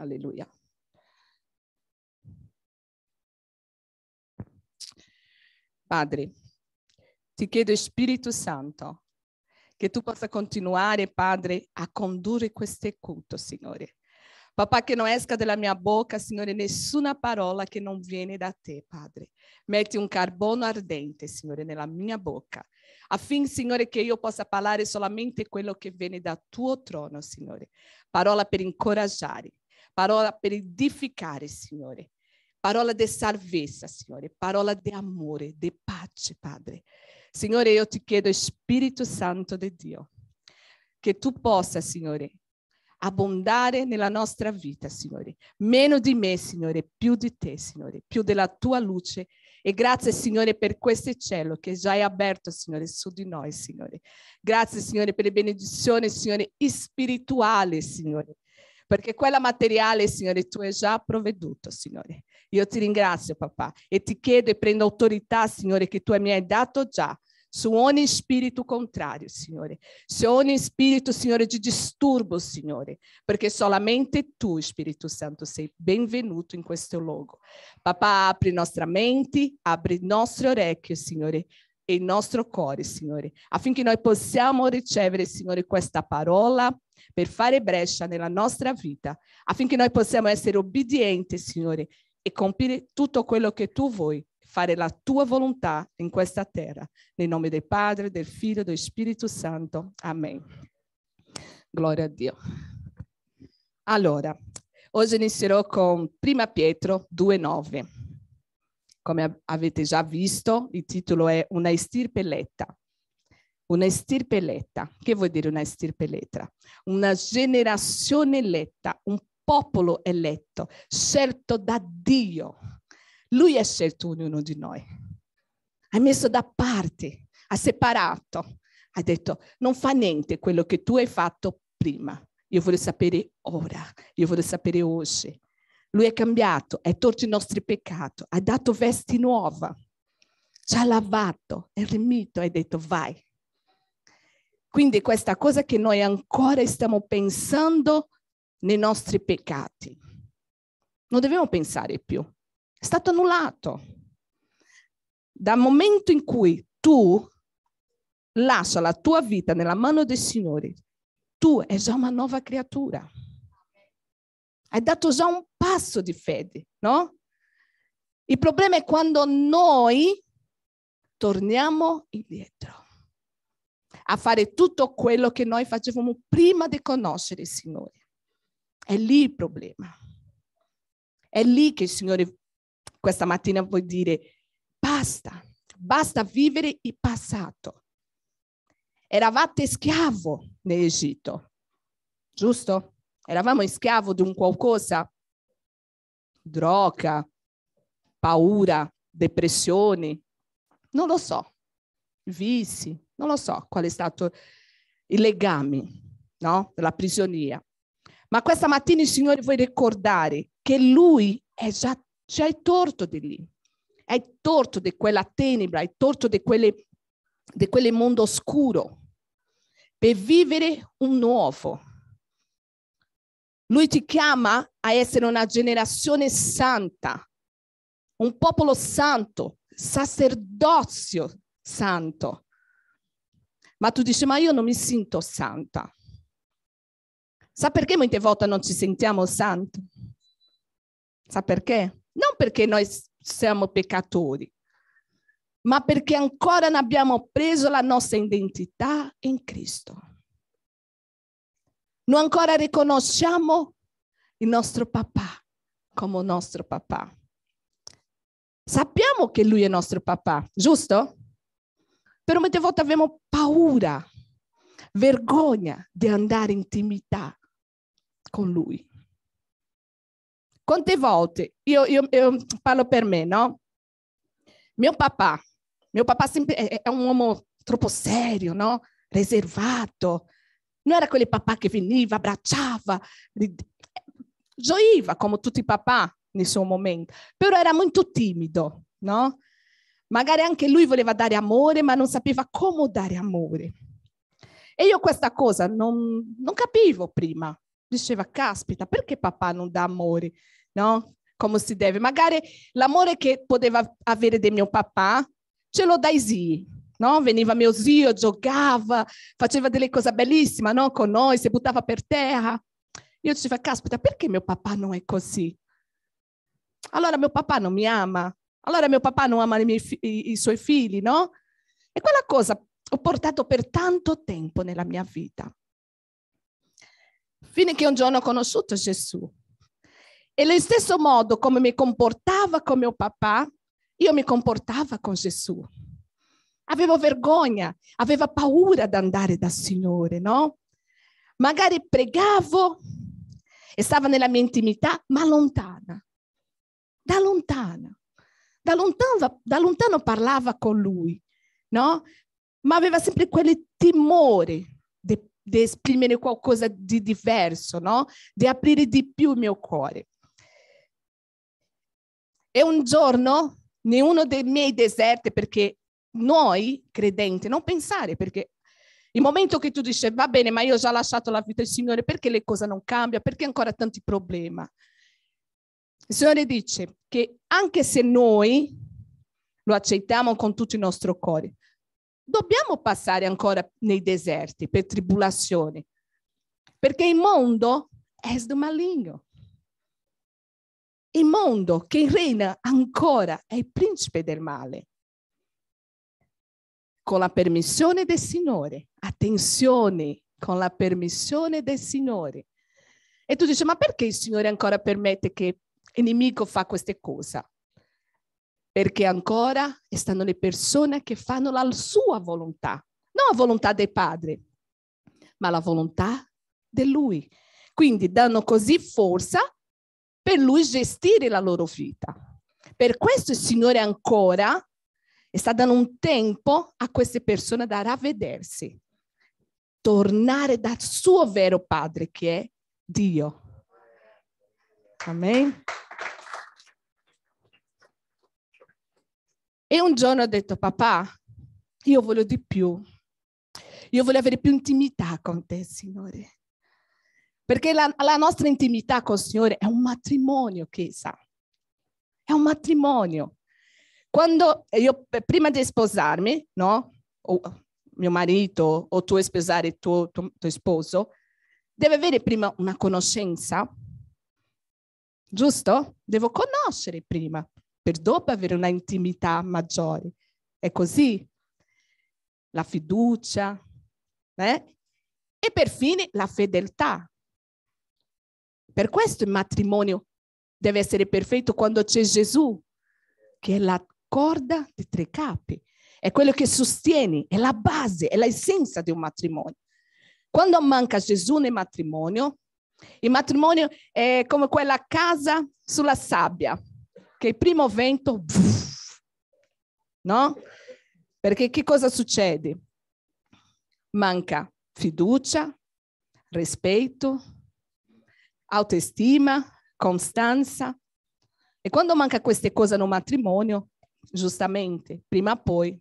Alleluia. Padre, ti chiedo Spirito Santo che tu possa continuare, Padre, a condurre questo culto, Signore. Papà, che non esca dalla mia bocca, Signore, nessuna parola che non viene da te, Padre. Metti un carbono ardente, Signore, nella mia bocca, affinché, Signore, che io possa parlare solamente quello che viene dal tuo trono, Signore. Parola per incoraggiare, parola per edificare, Signore, parola di salvezza, Signore, parola di amore, di pace, Padre. Signore, io ti chiedo, Spirito Santo di Dio, che tu possa, Signore, abbondare nella nostra vita, Signore. Meno di me, Signore, più di te, Signore, più della tua luce. E grazie, Signore, per questo cielo che già è aperto, Signore, su di noi, Signore. Grazie, Signore, per le benedizioni, Signore, spirituali, Signore perché quella materiale, Signore, tu hai già provveduto, Signore. Io ti ringrazio, papà, e ti chiedo e prendo autorità, Signore, che tu mi hai dato già su ogni spirito contrario, Signore, su ogni spirito, Signore, di disturbo, Signore, perché solamente tu, Spirito Santo, sei benvenuto in questo luogo. Papà, apri nostra mente, apri nostre orecchie, Signore, e il nostro cuore, Signore, affinché noi possiamo ricevere, Signore, questa parola per fare breccia nella nostra vita, affinché noi possiamo essere obbedienti, Signore, e compiere tutto quello che tu vuoi, fare la tua volontà in questa terra. Nel nome del Padre, del Figlio, del Spirito Santo. Amen. Gloria a Dio. Allora, oggi inizierò con Prima Pietro 2,9. Come avete già visto, il titolo è Una estirpe letta. Una estirpe letta. Che vuol dire una estirpe letta? Una generazione letta, un popolo eletto, scelto da Dio. Lui ha scelto ognuno di noi. Ha messo da parte, ha separato, ha detto non fa niente quello che tu hai fatto prima. Io voglio sapere ora, io voglio sapere oggi. Lui è cambiato, è tolto il nostro peccato, ha dato vesti nuova, ci ha lavato, è rimito, ha detto vai. Quindi questa cosa che noi ancora stiamo pensando nei nostri peccati. Non dobbiamo pensare più. È stato annullato. Dal momento in cui tu lascia la tua vita nella mano del Signore, tu sei già una nuova creatura. Hai dato già un passo di fede, no? Il problema è quando noi torniamo indietro a fare tutto quello che noi facevamo prima di conoscere il Signore. È lì il problema. È lì che il Signore questa mattina vuol dire basta, basta vivere il passato. Eravate schiavo nell'Egitto, giusto? Eravamo schiavo di un qualcosa droga, paura, depressione, non lo so, vizi, non lo so qual è stato il legame no? della prigionia. Ma questa mattina il Signore vuole ricordare che Lui è già, già è torto di lì, è torto di quella tenebra, è torto di, quelle, di quel mondo oscuro per vivere un nuovo, lui ti chiama a essere una generazione santa, un popolo santo, sacerdozio santo. Ma tu dici, ma io non mi sento santa. Sa perché molte volte non ci sentiamo santi? Sa perché? Non perché noi siamo peccatori, ma perché ancora non abbiamo preso la nostra identità in Cristo. Non ancora riconosciamo il nostro papà come nostro papà. Sappiamo che lui è nostro papà, giusto? Però molte volte abbiamo paura, vergogna di andare in intimità con lui. Quante volte, io, io, io parlo per me, no? Mio papà, mio papà è, è un uomo troppo serio, no? Riservato, non era quel papà che veniva, abbracciava, gioiva come tutti i papà nel suo momento, però era molto timido, no? Magari anche lui voleva dare amore, ma non sapeva come dare amore. E io questa cosa non, non capivo prima. Diceva, caspita, perché papà non dà amore? No? Come si deve? Magari l'amore che poteva avere di mio papà ce lo dai zii, no? Veniva mio zio, giocava, faceva delle cose bellissime, no? Con noi, si buttava per terra. Io dicevo, caspita, perché mio papà non è così? Allora mio papà non mi ama, allora mio papà non ama i, fi- i suoi figli, no? E quella cosa ho portato per tanto tempo nella mia vita. Fino a che un giorno ho conosciuto Gesù. E nello stesso modo come mi comportava con mio papà, io mi comportava con Gesù aveva vergogna, aveva paura di andare dal Signore, no? Magari pregavo e stava nella mia intimità, ma lontana, da lontana. Da lontano, da lontano parlava con lui, no? Ma aveva sempre quel timore di esprimere qualcosa di diverso, no? Di aprire di più il mio cuore. E un giorno, in uno dei miei deserti, perché noi credenti non pensare perché il momento che tu dici va bene ma io ho già lasciato la vita del Signore perché le cose non cambiano, perché ancora tanti problemi. Il Signore dice che anche se noi lo accettiamo con tutto il nostro cuore, dobbiamo passare ancora nei deserti per tribolazioni, perché il mondo è del maligno. Il mondo che regna ancora è il principe del male con la permissione del Signore. Attenzione, con la permissione del Signore. E tu dici, ma perché il Signore ancora permette che il nemico fa queste cose? Perché ancora stanno le persone che fanno la sua volontà, non la volontà del Padre, ma la volontà di Lui. Quindi danno così forza per Lui gestire la loro vita. Per questo il Signore ancora e sta dando un tempo a queste persone da ravvedersi, tornare dal suo vero padre che è Dio. Amen. E un giorno ho detto, papà, io voglio di più. Io voglio avere più intimità con te, Signore. Perché la, la nostra intimità con il Signore è un matrimonio, che È un matrimonio. Quando io, prima di sposarmi, no? O mio marito o tu sposare tuo, tuo, tuo sposo, deve avere prima una conoscenza, giusto? Devo conoscere prima, per dopo avere una intimità maggiore. È così. La fiducia, eh? e perfino la fedeltà. Per questo il matrimonio deve essere perfetto quando c'è Gesù, che è la corda di tre capi. È quello che sostieni, è la base, è l'essenza di un matrimonio. Quando manca Gesù nel matrimonio, il matrimonio è come quella casa sulla sabbia, che il primo vento, no? Perché che cosa succede? Manca fiducia, rispetto, autostima, costanza. E quando manca queste cose nel matrimonio, giustamente, prima o poi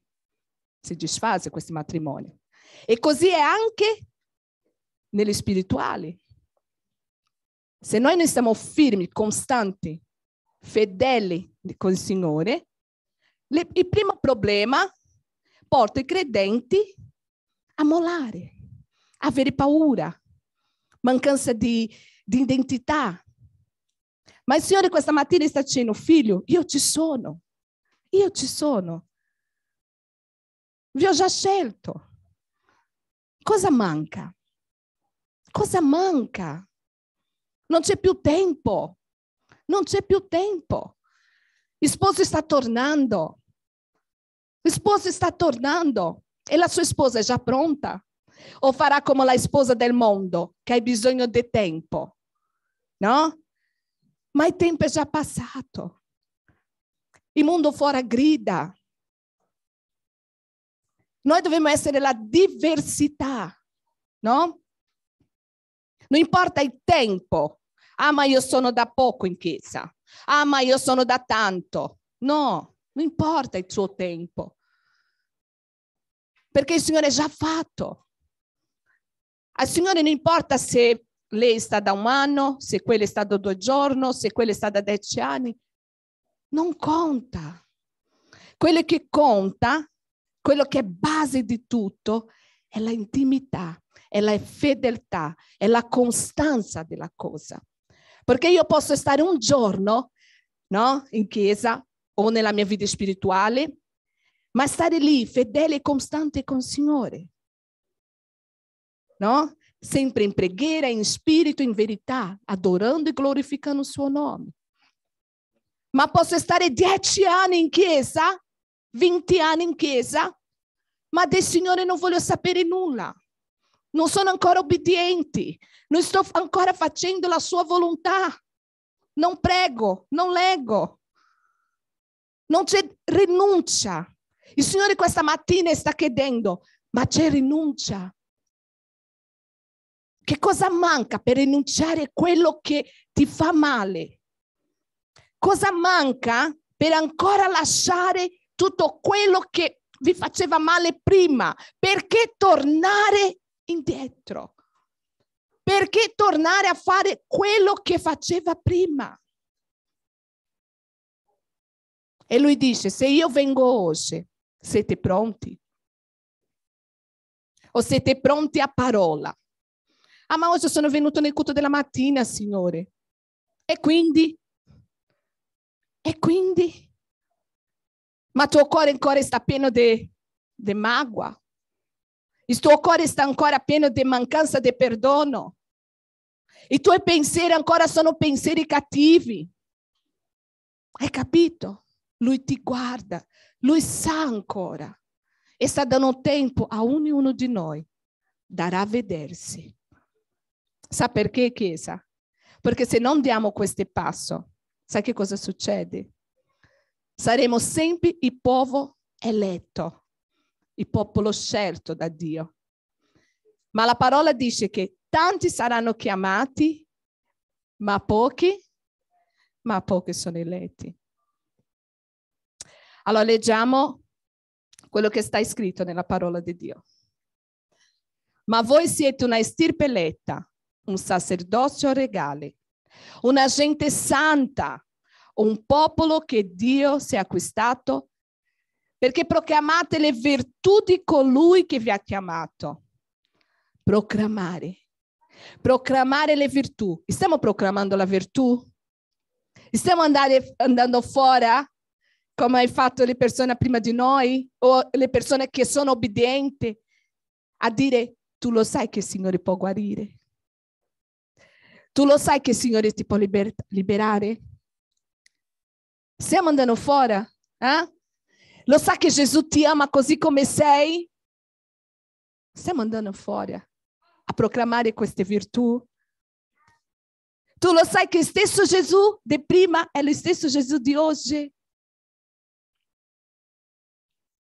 si disfase questo matrimonio. E così è anche nelle spirituali. Se noi non siamo firmi, costanti, fedeli con il Signore, le, il primo problema porta i credenti a molare, a avere paura, mancanza di, di identità. Ma il Signore questa mattina sta dicendo, figlio, io ci sono. Io ci sono. Vi ho già scelto. Cosa manca? Cosa manca? Non c'è più tempo. Non c'è più tempo. Il sposo sta tornando. Il sposo sta tornando e la sua sposa è già pronta. O farà come la sposa del mondo che ha bisogno di tempo. No? Ma il tempo è già passato mondo fuori grida. Noi dobbiamo essere la diversità, no? Non importa il tempo. Ah, ma io sono da poco in chiesa. Ah, ma io sono da tanto. No, non importa il suo tempo. Perché il Signore è già fatto. Al Signore non importa se lei sta da un anno, se quella è stata due giorni, se quella è stata da dieci anni non conta. Quello che conta, quello che è base di tutto, è l'intimità, è la fedeltà, è la costanza della cosa. Perché io posso stare un giorno no, in chiesa o nella mia vita spirituale, ma stare lì fedele e costante con il Signore. No? Sempre in preghiera, in spirito, in verità, adorando e glorificando il suo nome ma posso stare dieci anni in chiesa, venti anni in chiesa, ma del Signore non voglio sapere nulla. Non sono ancora obbedienti, non sto ancora facendo la sua volontà. Non prego, non leggo. Non c'è rinuncia. Il Signore questa mattina sta chiedendo, ma c'è rinuncia? Che cosa manca per rinunciare a quello che ti fa male? Cosa manca per ancora lasciare tutto quello che vi faceva male prima? Perché tornare indietro? Perché tornare a fare quello che faceva prima? E lui dice, se io vengo oggi, siete pronti? O siete pronti a parola? Ah, ma oggi sono venuto nel culto della mattina, Signore. E quindi e quindi? Ma tuo cuore ancora sta pieno di, magua. Il tuo cuore sta ancora pieno di mancanza di perdono. I tuoi pensieri ancora sono pensieri cattivi. Hai capito? Lui ti guarda, lui sa ancora e sta dando tempo a ognuno di noi darà a vedersi. Sa perché, Chiesa? Perché se non diamo questo passo, sai che cosa succede? Saremo sempre il popolo eletto, il popolo scelto da Dio. Ma la parola dice che tanti saranno chiamati, ma pochi, ma pochi sono eletti. Allora leggiamo quello che sta scritto nella parola di Dio. Ma voi siete una estirpe eletta, un sacerdozio regale, una gente santa, un popolo che Dio si è acquistato perché proclamate le virtù di colui che vi ha chiamato. Proclamare. Proclamare le virtù. Stiamo proclamando la virtù? Stiamo andare, andando fuori come hai fatto le persone prima di noi o le persone che sono obbedienti a dire tu lo sai che il Signore può guarire. Tu lo sai che il Signore ti può liber- liberare? Stiamo andando fuori? Eh? Lo sai che Gesù ti ama così come sei? Stiamo andando fuori a proclamare queste virtù? Tu lo sai che il stesso Gesù di prima è lo stesso Gesù di oggi?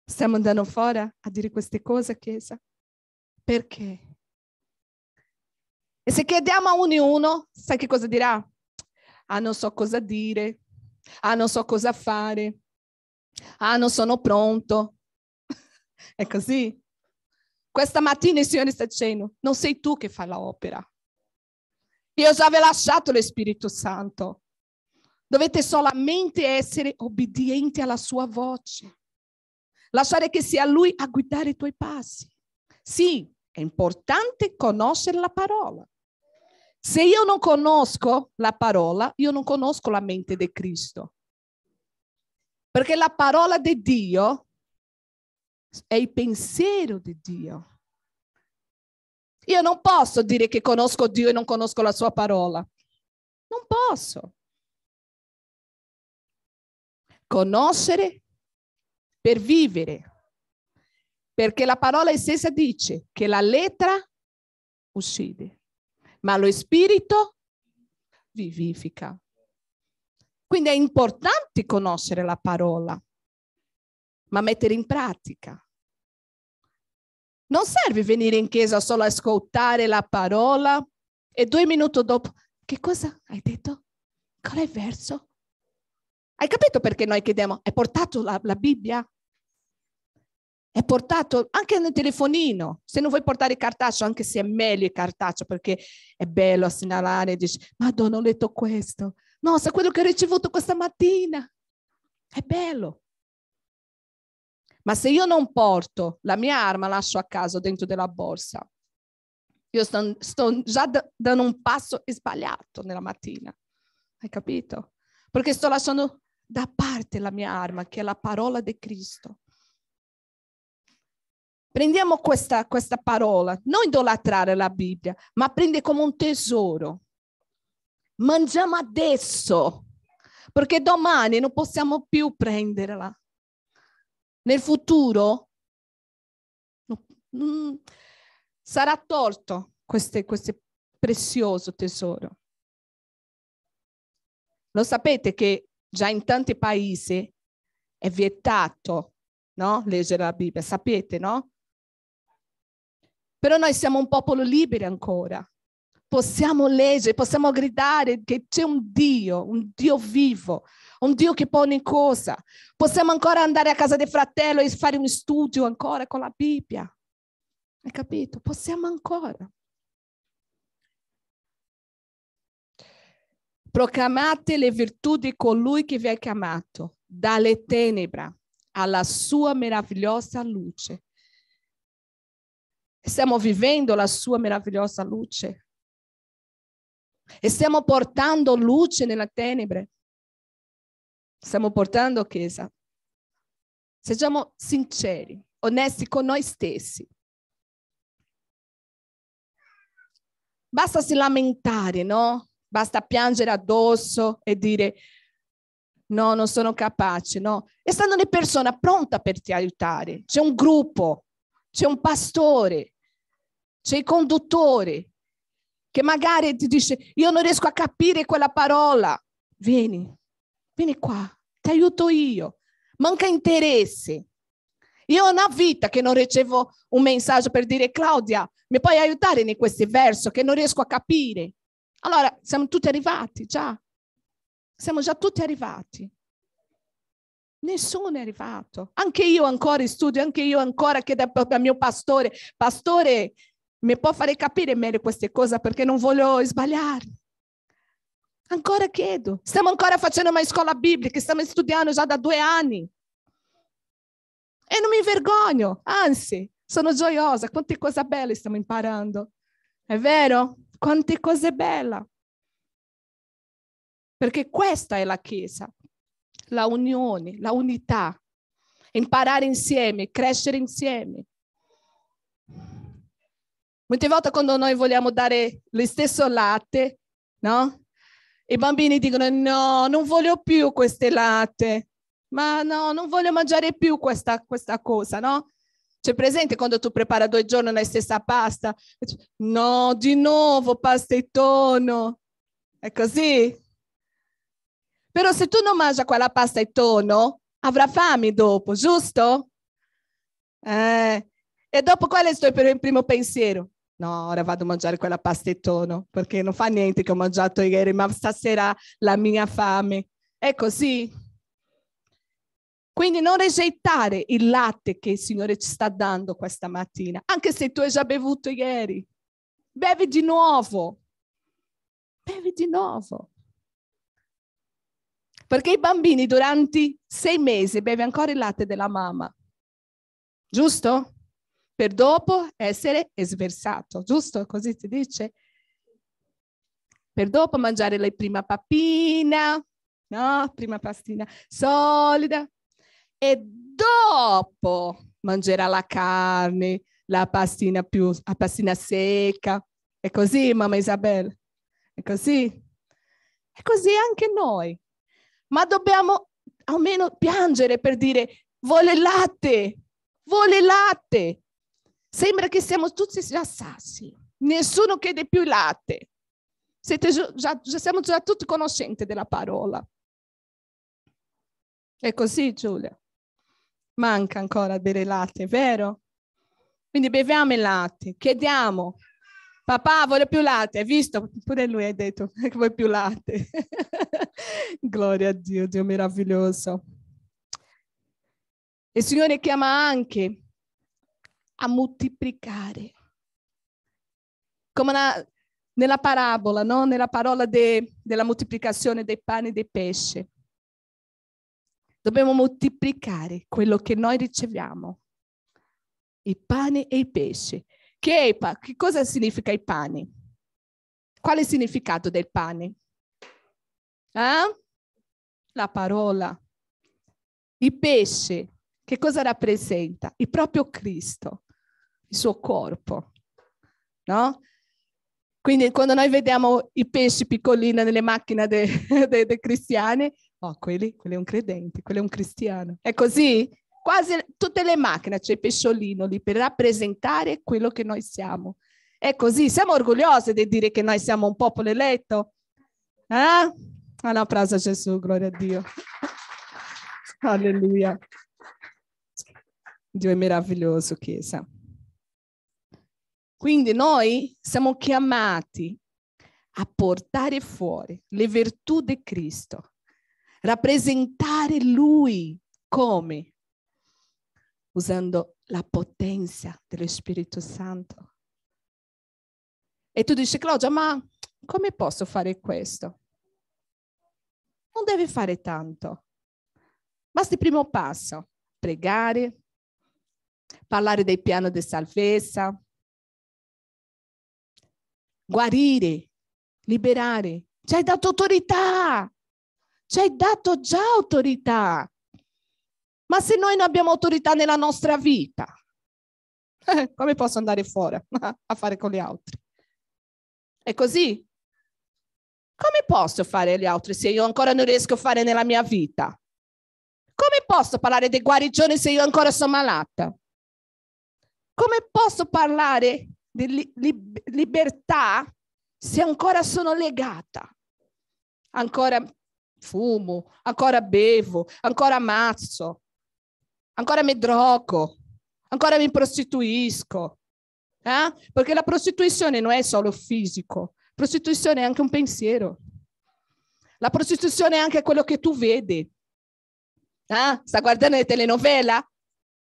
Stiamo andando fuori a dire queste cose, Chiesa? Perché? E se chiediamo a ognuno, sai che cosa dirà? Ah, non so cosa dire. Ah, non so cosa fare. Ah, non sono pronto. È così. Questa mattina il Signore sta dicendo, non sei tu che fai l'opera. Io già vi ho lasciato lo Spirito Santo. Dovete solamente essere obbedienti alla sua voce. Lasciare che sia lui a guidare i tuoi passi. Sì, è importante conoscere la parola, se io non conosco la parola, io non conosco la mente di Cristo. Perché la parola di Dio è il pensiero di Dio. Io non posso dire che conosco Dio e non conosco la sua parola. Non posso. Conoscere per vivere. Perché la parola stessa dice che la lettera uccide ma lo spirito vivifica. Quindi è importante conoscere la parola, ma mettere in pratica. Non serve venire in chiesa solo a ascoltare la parola e due minuti dopo, che cosa hai detto? Qual è il verso? Hai capito perché noi chiediamo? Hai portato la, la Bibbia? è portato anche nel telefonino. Se non vuoi portare il cartaceo, anche se è meglio il cartaceo, perché è bello segnalare e dici, Madonna, ho letto questo. No, sa quello che ho ricevuto questa mattina. È bello. Ma se io non porto la mia arma, lascio a caso dentro della borsa. Io sto, sto già d- dando un passo sbagliato nella mattina. Hai capito? Perché sto lasciando da parte la mia arma, che è la parola di Cristo. Prendiamo questa, questa parola, non idolatrare la Bibbia, ma prende come un tesoro. Mangiamo adesso, perché domani non possiamo più prenderla. Nel futuro no, mm, sarà tolto questo prezioso tesoro. Lo sapete che già in tanti paesi è vietato no? leggere la Bibbia, sapete, no? Però noi siamo un popolo libero ancora. Possiamo leggere, possiamo gridare che c'è un Dio, un Dio vivo, un Dio che pone cosa. Possiamo ancora andare a casa del fratello e fare un studio ancora con la Bibbia. Hai capito? Possiamo ancora. Proclamate le virtù di colui che vi ha chiamato dalle tenebre alla sua meravigliosa luce. Stiamo vivendo la sua meravigliosa luce. E stiamo portando luce nella tenebre. Stiamo portando chiesa. Siamo sinceri, onesti con noi stessi. Basta si lamentare, no? Basta piangere addosso e dire no, non sono capace, no? E stanno le persone pronte per ti aiutare. C'è un gruppo, c'è un pastore, c'è il conduttore che magari ti dice io non riesco a capire quella parola, vieni, vieni qua, ti aiuto io. Manca interesse. Io ho una vita che non ricevo un messaggio per dire Claudia, mi puoi aiutare in questo verso che non riesco a capire? Allora, siamo tutti arrivati già. Siamo già tutti arrivati. Nessuno è arrivato. Anche io ancora studio, anche io ancora chiedo al mio pastore, pastore, mi può fare capire meglio queste cose perché non voglio sbagliare. Ancora chiedo. Stiamo ancora facendo una scuola biblica, stiamo studiando già da due anni. E non mi vergogno, anzi, sono gioiosa. Quante cose belle stiamo imparando. È vero? Quante cose belle. Perché questa è la Chiesa, la unione, la unità. Imparare insieme, crescere insieme. Molte volte quando noi vogliamo dare lo stesso latte, no? I bambini dicono no, non voglio più queste latte, ma no, non voglio mangiare più questa, questa cosa, no? C'è presente quando tu prepara due giorni la stessa pasta? No, di nuovo pasta e tono. È così? Però se tu non mangi quella pasta e tono, avrà fame dopo, giusto? Eh, e dopo quale è il tuo primo pensiero? No, ora vado a mangiare quella pasta e tono, perché non fa niente che ho mangiato ieri, ma stasera la mia fame. È così. Quindi non rigettare il latte che il Signore ci sta dando questa mattina, anche se tu hai già bevuto ieri. Bevi di nuovo. Bevi di nuovo. Perché i bambini durante sei mesi bevono ancora il latte della mamma. Giusto? per dopo essere sversato, giusto? Così si dice? Per dopo mangiare la prima papina, no? Prima pastina solida. E dopo mangerà la carne, la pastina più, la pastina secca. È così, mamma Isabella? È così? È così anche noi. Ma dobbiamo almeno piangere per dire vuole latte, vuole latte, Sembra che siamo tutti sassassi, nessuno chiede più latte. Siete già, già, siamo già tutti conoscenti della parola. È così, Giulia. Manca ancora bere latte, vero? Quindi beviamo il latte, chiediamo. Papà, vuole più latte? Hai visto? Pure lui ha detto che vuoi più latte. Gloria a Dio, Dio meraviglioso. Il Signore chiama anche a moltiplicare. Come na, nella parabola, no? nella parola de, della moltiplicazione dei pani e dei pesci. Dobbiamo moltiplicare quello che noi riceviamo, i pane e i pesci. Che, è, che cosa significa il pane? Qual è il significato del pane? Eh? La parola. Il pesce, che cosa rappresenta? Il proprio Cristo il suo corpo, no? Quindi quando noi vediamo i pesci piccolini nelle macchine dei de, de cristiani, oh, quelli, quelli è un credente, quello è un cristiano. È così? Quasi tutte le macchine c'è il pesciolino lì per rappresentare quello che noi siamo. È così? Siamo orgogliosi di dire che noi siamo un popolo eletto? Eh? Un applauso a Gesù, gloria a Dio. Alleluia. Dio è meraviglioso, Chiesa. Quindi noi siamo chiamati a portare fuori le virtù di Cristo, rappresentare Lui come? Usando la potenza dello Spirito Santo. E tu dici, Claudia, ma come posso fare questo? Non devi fare tanto. Basta il primo passo, pregare, parlare del piano di salvezza, guarire, liberare. Ci hai dato autorità. Ci hai dato già autorità. Ma se noi non abbiamo autorità nella nostra vita, eh, come posso andare fuori a fare con gli altri? È così? Come posso fare gli altri se io ancora non riesco a fare nella mia vita? Come posso parlare di guarigione se io ancora sono malata? Come posso parlare di li- libertà se ancora sono legata, ancora fumo, ancora bevo, ancora ammazzo, ancora mi drogo, ancora mi prostituisco. Eh? Perché la prostituzione non è solo fisico, la prostituzione è anche un pensiero. La prostituzione è anche quello che tu vedi. Eh? Sta guardando le telenovela?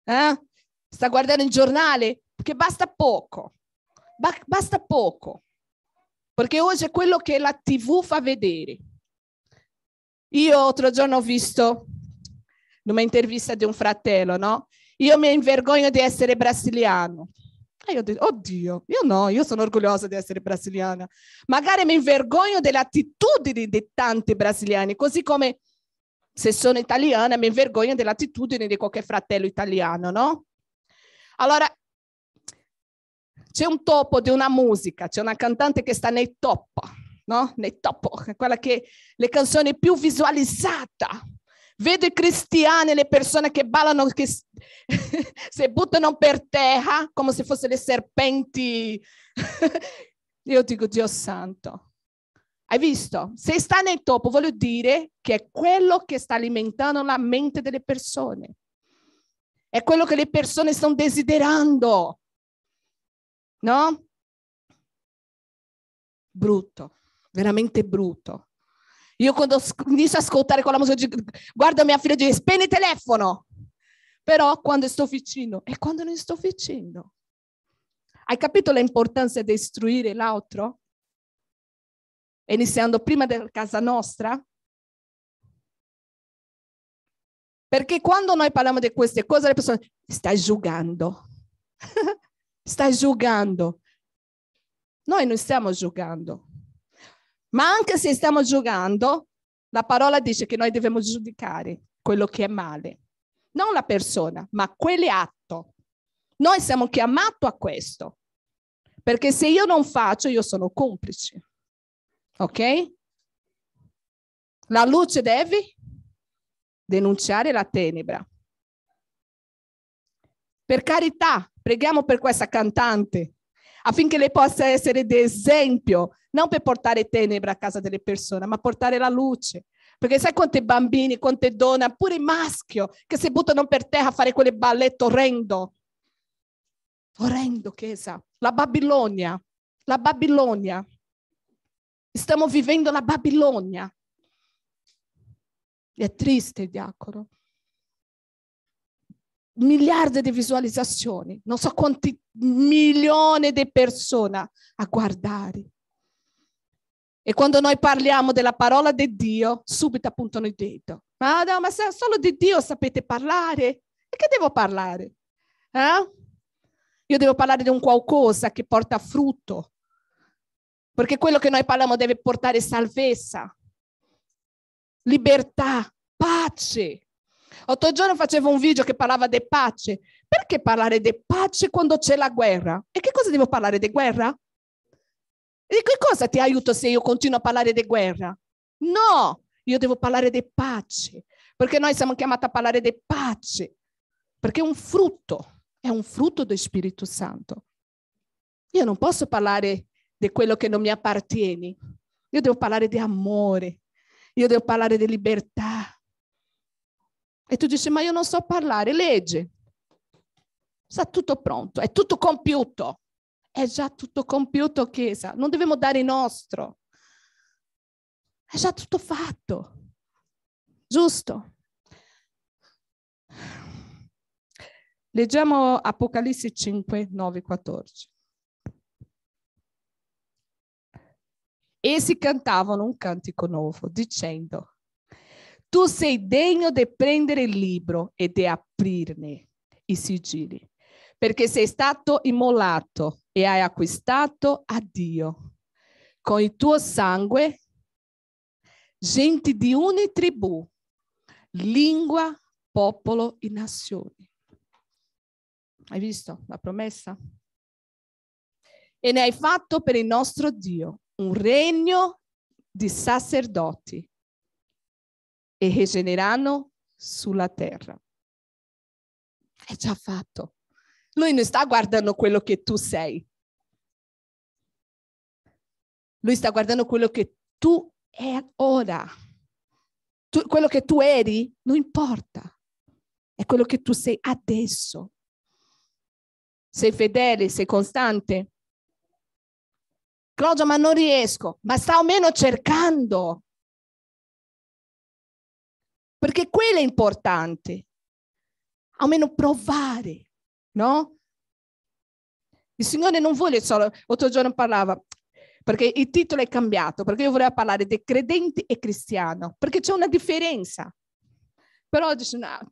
Eh? Sta guardando il giornale? Perché basta poco basta poco, perché oggi è quello che la TV fa vedere. Io l'altro giorno ho visto in una intervista di un fratello, no? Io mi vergogno di essere brasiliano. E io ho detto, oddio, io no, io sono orgogliosa di essere brasiliana. Magari mi vergogno dell'attitudine di tanti brasiliani, così come se sono italiana mi vergogno dell'attitudine di qualche fratello italiano, no? Allora, c'è un topo di una musica, c'è una cantante che sta nei top, no? Nei top, quella che le canzoni più visualizzate. Vedo i cristiani, le persone che ballano, che si buttano per terra come se fossero le serpenti. Io dico, Dio santo, hai visto? Se sta nel topo, voglio dire che è quello che sta alimentando la mente delle persone. È quello che le persone stanno desiderando no? Brutto, veramente brutto. Io quando inizio a ascoltare quella musica, guardo mia figlia e dico spegni il telefono. Però quando sto vicino, e quando non sto vicino? Hai capito l'importanza di istruire l'altro? Iniziando prima della casa nostra? Perché quando noi parliamo di queste cose, le persone stai giugando. stai giocando. Noi non stiamo giocando. Ma anche se stiamo giocando, la parola dice che noi dobbiamo giudicare quello che è male. Non la persona, ma quell'atto. Noi siamo chiamati a questo. Perché se io non faccio, io sono complice. Ok? La luce deve denunciare la tenebra. Per carità, Preghiamo per questa cantante affinché lei possa essere d'esempio, non per portare tenebra a casa delle persone, ma portare la luce. Perché sai quante bambini, quante donne, pure maschio, oh, che si buttano per terra a fare quelle ballette orrendo. Orrendo, chiesa. La Babilonia, la Babilonia. Stiamo vivendo la Babilonia. E è triste, diacono miliardi di visualizzazioni, non so quanti milioni di persone a guardare. E quando noi parliamo della parola di Dio, subito appuntano il dito. Ah, no, ma se solo di Dio sapete parlare, e che devo parlare? Eh? Io devo parlare di un qualcosa che porta frutto, perché quello che noi parliamo deve portare salvezza, libertà, pace. Otto giorni facevo un video che parlava di pace. Perché parlare di pace quando c'è la guerra? E che cosa devo parlare di guerra? E che cosa ti aiuta se io continuo a parlare di guerra? No, io devo parlare di pace, perché noi siamo chiamati a parlare di pace, perché è un frutto, è un frutto dello Spirito Santo. Io non posso parlare di quello che non mi appartiene, io devo parlare di amore, io devo parlare di libertà, e tu dici, ma io non so parlare, leggi. Sta tutto pronto, è tutto compiuto. È già tutto compiuto, Chiesa. Non dobbiamo dare il nostro. È già tutto fatto. Giusto? Leggiamo Apocalisse 5, 9, 14. Essi cantavano un cantico nuovo, dicendo, tu sei degno di prendere il libro e di aprirne i sigilli, perché sei stato immolato e hai acquistato a Dio con il tuo sangue gente di ogni tribù, lingua, popolo e nazioni. Hai visto la promessa? E ne hai fatto per il nostro Dio un regno di sacerdoti e rigenerano sulla terra. È già fatto. Lui non sta guardando quello che tu sei. Lui sta guardando quello che tu è ora. Tu, quello che tu eri non importa. È quello che tu sei adesso. Sei fedele, sei costante. Claudia, ma non riesco, ma sta almeno cercando perché quello è importante. Almeno provare, no? Il Signore non vuole solo, l'altro giorno parlava, perché il titolo è cambiato, perché io volevo parlare di credente e cristiano, perché c'è una differenza. Però oggi no, ah,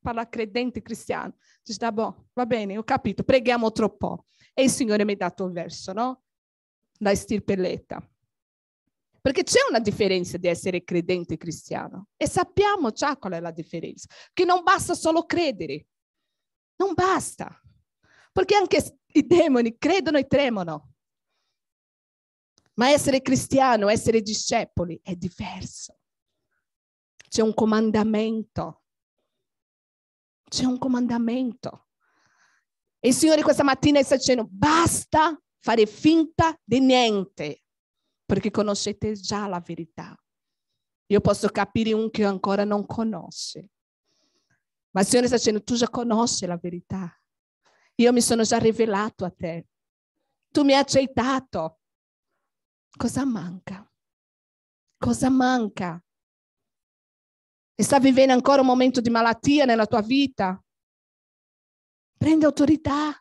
parla credente e cristiano. Dice, ah, boh, va bene, ho capito, preghiamo troppo. E il Signore mi ha dato il verso, no? Da stirpelletta. Perché c'è una differenza di essere credente cristiano e sappiamo già qual è la differenza, che non basta solo credere, non basta, perché anche i demoni credono e tremano. Ma essere cristiano, essere discepoli è diverso. C'è un comandamento. C'è un comandamento. E il Signore questa mattina sta dicendo basta fare finta di niente perché conoscete già la verità. Io posso capire un che ancora non conosce. Ma il Signore sta dicendo, tu già conosci la verità. Io mi sono già rivelato a te. Tu mi hai accettato. Cosa manca? Cosa manca? E sta vivendo ancora un momento di malattia nella tua vita? Prendi autorità.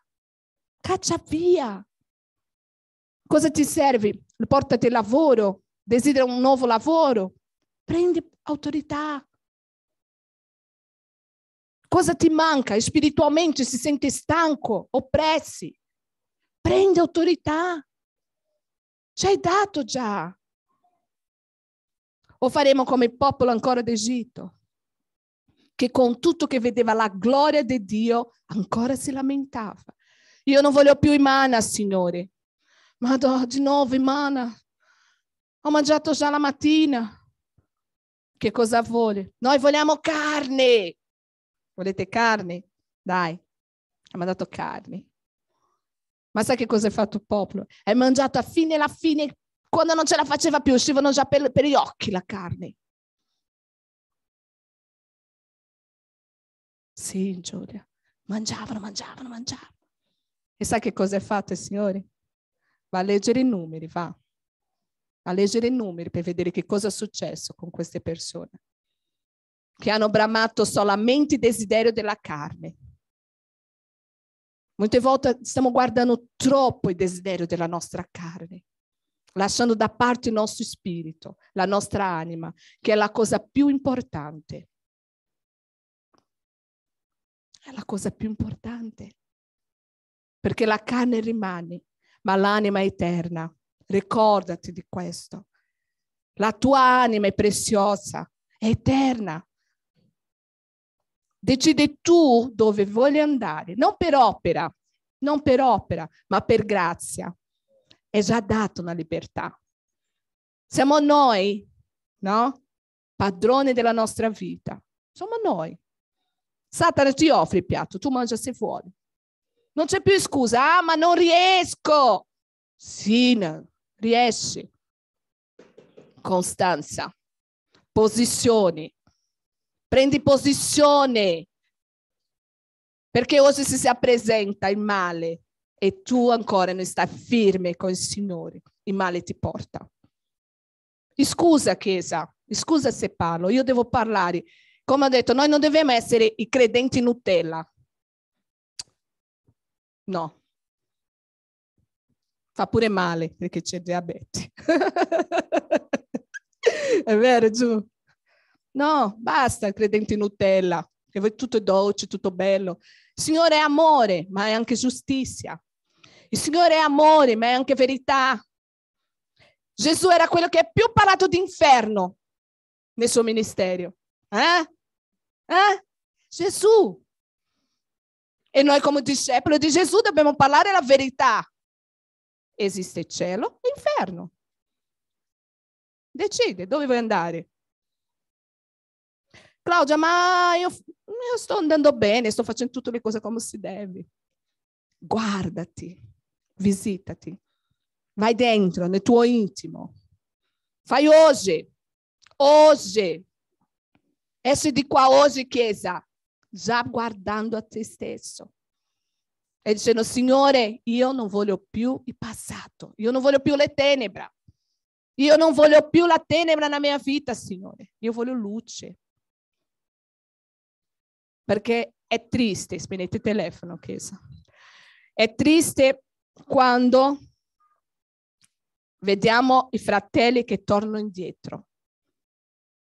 Caccia via. Cosa ti serve? porta portati lavoro, desidera un nuovo lavoro, prendi autorità. Cosa ti manca? Spiritualmente si sente stanco, oppressi. Prendi autorità. Ci hai dato già. O faremo come il popolo ancora d'Egitto, che con tutto che vedeva la gloria di Dio ancora si lamentava. Io non voglio più i mana, Signore. Madò, di nuovo immana. Ho mangiato già la mattina. Che cosa vuole? Noi vogliamo carne. Volete carne? Dai, ha mandato carne. Ma sai che cosa ha fatto il popolo? È mangiato a fine la fine, quando non ce la faceva più, uscivano già per, per gli occhi la carne. Sì, Giulia, mangiavano, mangiavano, mangiavano. E sai che cosa ha fatto il Signore? va a leggere i numeri, va a leggere i numeri per vedere che cosa è successo con queste persone che hanno bramato solamente il desiderio della carne. Molte volte stiamo guardando troppo il desiderio della nostra carne, lasciando da parte il nostro spirito, la nostra anima, che è la cosa più importante. È la cosa più importante, perché la carne rimane ma l'anima è eterna. Ricordati di questo. La tua anima è preziosa, è eterna. Decidi tu dove vuoi andare, non per opera, non per opera, ma per grazia. È già data una libertà. Siamo noi, no? Padrone della nostra vita. Siamo noi. Satana ti offre il piatto, tu mangia se vuoi. Non c'è più scusa, ah, ma non riesco. Sì, no. riesci. Costanza, posizioni. Prendi posizione perché oggi si, si presenta il male e tu ancora non stai firme con il Signore, il male ti porta. Scusa Chiesa, scusa se parlo, io devo parlare. Come ho detto, noi non dobbiamo essere i credenti Nutella No. Fa pure male perché c'è diabete. È vero, Giù? No, basta, credente in Nutella, che tutto è dolce, tutto bello. Il Signore è amore, ma è anche giustizia. Il Signore è amore, ma è anche verità. Gesù era quello che è più parlato d'inferno nel suo ministero. Eh? Eh? Gesù, e noi come discepoli di Gesù dobbiamo parlare la verità. Esiste cielo e inferno. Decide dove vuoi andare. Claudia, ma io, io sto andando bene, sto facendo tutte le cose come si deve. Guardati, visitati, vai dentro nel tuo intimo. Fai oggi, oggi. Esci di qua oggi, Chiesa già guardando a te stesso e dicendo, Signore, io non voglio più il passato, io non voglio più le tenebre, io non voglio più la tenebra nella mia vita, Signore, io voglio luce. Perché è triste, spegnete il telefono, Chiesa. È triste quando vediamo i fratelli che tornano indietro,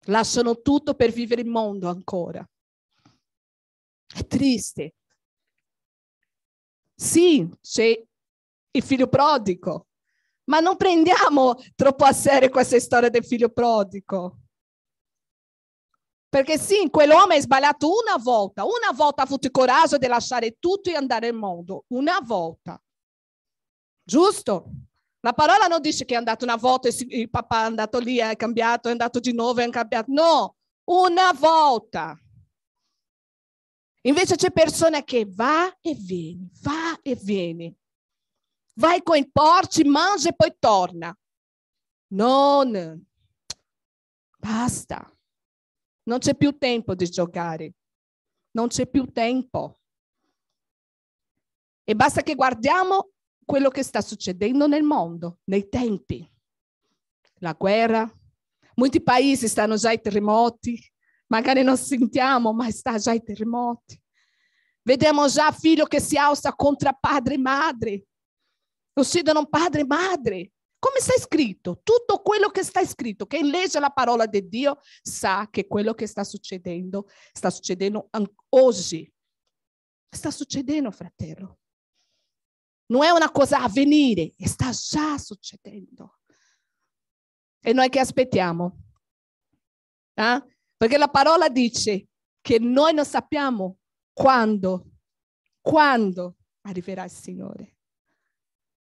lasciano tutto per vivere il mondo ancora. È triste. Sì, c'è il figlio prodigo, ma non prendiamo troppo a serio questa storia del figlio prodigo. Perché sì, quell'uomo è sbagliato una volta, una volta ha avuto il coraggio di lasciare tutto e andare al mondo, una volta. Giusto? La parola non dice che è andato una volta e il papà è andato lì, è cambiato, è andato di nuovo, è cambiato. No, una volta. Invece c'è persona che va e viene, va e viene. Vai con i porci, mangia e poi torna. Non. Basta. Non c'è più tempo di giocare. Non c'è più tempo. E basta che guardiamo quello che sta succedendo nel mondo, nei tempi. La guerra, molti paesi stanno già ai terremoti, Magari non sentiamo, ma sta già ai terremoti. Vediamo già figlio che si alza contro padre e madre. Uccidono padre e madre. Come sta scritto? Tutto quello che sta scritto, che legge la parola di Dio, sa che quello che sta succedendo sta succedendo oggi. Sta succedendo, fratello. Non è una cosa a venire, sta già succedendo. E noi che aspettiamo? Eh? Perché la parola dice che noi non sappiamo quando, quando arriverà il Signore.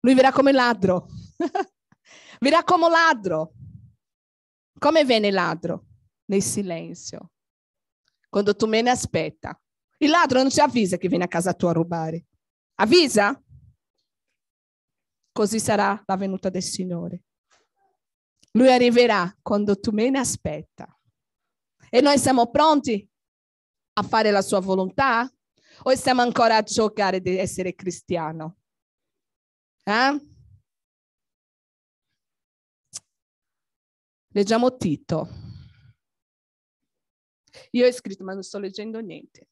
Lui verrà come ladro. verrà come ladro. Come viene il ladro? Nel silenzio. Quando tu me ne aspetta. Il ladro non ci avvisa che viene a casa tua a rubare. Avvisa? Così sarà la venuta del Signore. Lui arriverà quando tu me ne aspetta. E noi siamo pronti a fare la sua volontà? O siamo ancora a giocare di essere cristiano? Eh? Leggiamo Tito. Io ho scritto, ma non sto leggendo niente,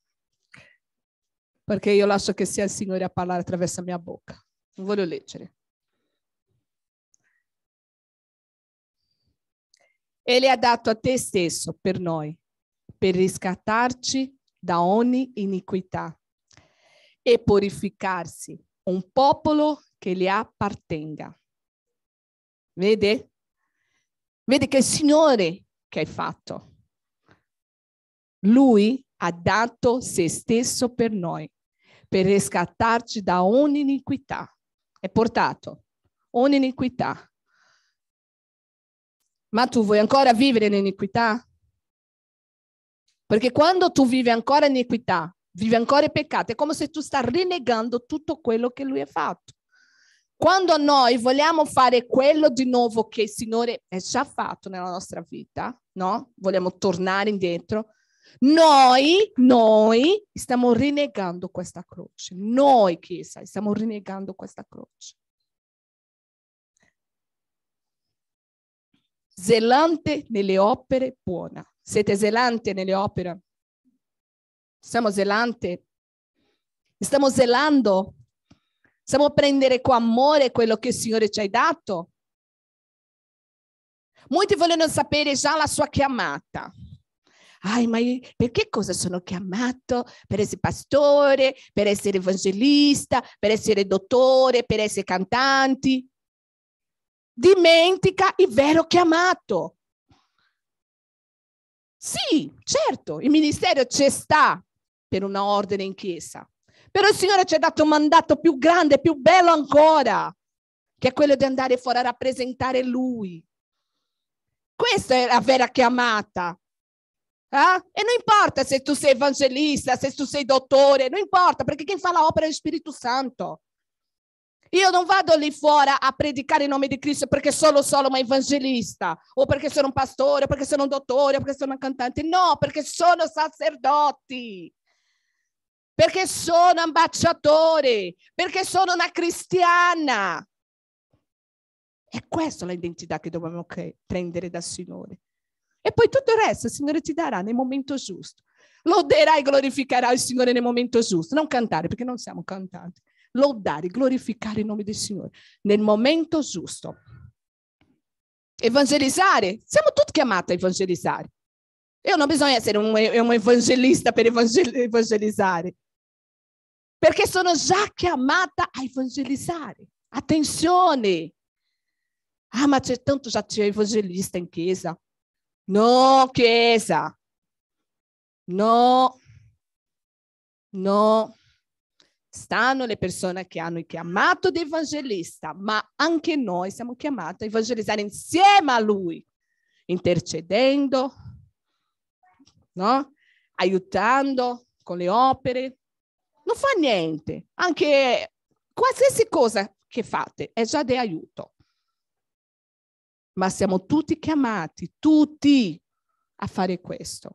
perché io lascio che sia il Signore a parlare attraverso la mia bocca. Non voglio leggere. e ha dato a te stesso per noi, per riscattarci da ogni iniquità e purificarsi un popolo che le appartenga. Vede? Vede che il Signore che hai fatto. Lui ha dato se stesso per noi, per riscattarci da ogni iniquità. È portato ogni iniquità ma tu vuoi ancora vivere in iniquità? Perché quando tu vivi ancora iniquità, vivi ancora peccato, è come se tu stai rinnegando tutto quello che lui ha fatto. Quando noi vogliamo fare quello di nuovo che il Signore ha già fatto nella nostra vita, no? Vogliamo tornare indietro. Noi, noi stiamo rinnegando questa croce. Noi, Chiesa, stiamo rinnegando questa croce. zelante nelle opere buona. Siete zelante nelle opere? Siamo zelanti? Stiamo zelando? Stiamo prendere con amore quello che il Signore ci ha dato? Molti vogliono sapere già la sua chiamata. Ai, ma io, perché cosa sono chiamato? Per essere pastore, per essere evangelista, per essere dottore, per essere cantanti? dimentica il vero chiamato. Sì, certo, il ministero ci sta per una ordine in chiesa, però il Signore ci ha dato un mandato più grande, più bello ancora, che è quello di andare fuori a rappresentare Lui. Questa è la vera chiamata. Eh? E non importa se tu sei evangelista, se tu sei dottore, non importa, perché chi fa la opera è lo Spirito Santo. Io non vado lì fuori a predicare il nome di Cristo perché sono solo un evangelista, o perché sono un pastore, o perché sono un dottore, o perché sono un cantante. No, perché sono sacerdoti, perché sono ambasciatore, perché sono una cristiana. E questa è l'identità che dobbiamo prendere dal Signore. E poi tutto il resto il Signore ti darà nel momento giusto. Loderai e glorificherai il Signore nel momento giusto. Non cantare, perché non siamo cantanti lodare, glorificare il nome del Signore nel momento giusto. Evangelizzare, siamo tutti chiamati a evangelizzare. Io non bisogna essere un, un evangelista per evangelizzare, perché sono già chiamata a evangelizzare. Attenzione! Ah, ma c'è tanto già c'è evangelista in chiesa. No, chiesa! No! No! stanno le persone che hanno il chiamato di evangelista, ma anche noi siamo chiamati a evangelizzare insieme a lui, intercedendo, no? aiutando con le opere. Non fa niente, anche qualsiasi cosa che fate è già di aiuto. Ma siamo tutti chiamati, tutti, a fare questo.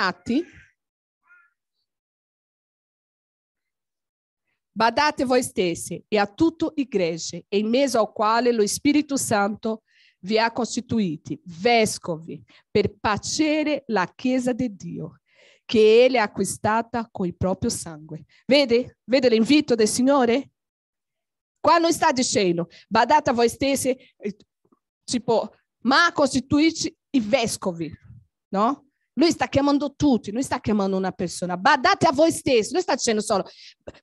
Atti Badate voi stessi e a tutta igreja, in mezzo al quale lo Spirito Santo vi ha costituiti vescovi per pacere la Chiesa di Dio, che Ele ha acquistata con il proprio sangue. Vede? Vede l'invito del Signore? Qua non sta dicendo, badate voi stessi, tipo, eh, ma costituiti i vescovi, no? Lui sta chiamando tutti, lui sta chiamando una persona. Badate a voi stessi, lui sta dicendo solo